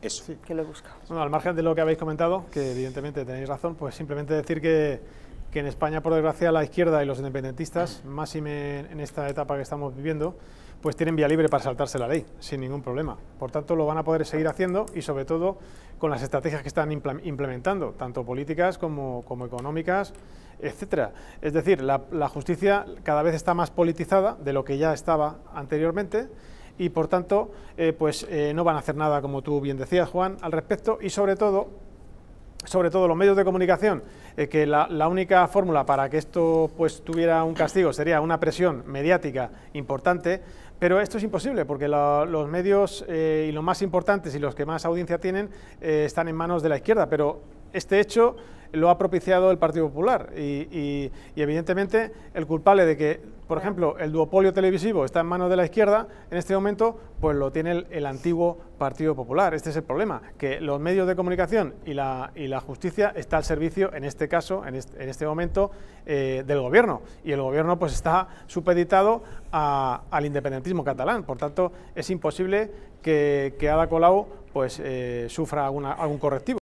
que al margen de lo que habéis comentado, que evidentemente tenéis razón, pues simplemente decir que, en España, por desgracia, la izquierda y los independentistas, más y en esta etapa que estamos viviendo, pues tienen vía libre para saltarse la ley, sin ningún problema. Por tanto, lo van a poder seguir haciendo y sobre todo con las estrategias que están implementando, tanto políticas como, económicas, etcétera. Es decir, la justicia cada vez está más politizada de lo que ya estaba anteriormente y por tanto eh, pues eh, no van a hacer nada como tú bien decías Juan al respecto y sobre todo sobre todo los medios de comunicación, eh, que la, única fórmula para que esto pues, tuviera un castigo sería una presión mediática importante, pero esto es imposible porque los medios y los más importantes y los que más audiencia tienen están en manos de la izquierda, pero este hecho lo ha propiciado el Partido Popular. Y, evidentemente el culpable de que, por ejemplo, el duopolio televisivo está en manos de la izquierda, en este momento, pues lo tiene el, antiguo Partido Popular. Este es el problema, que los medios de comunicación y la, la justicia está al servicio, en este caso, en este, momento, eh, del gobierno. Y el gobierno pues está supeditado al independentismo catalán. Por tanto, es imposible que, Ada Colau pues, eh, sufra algún correctivo.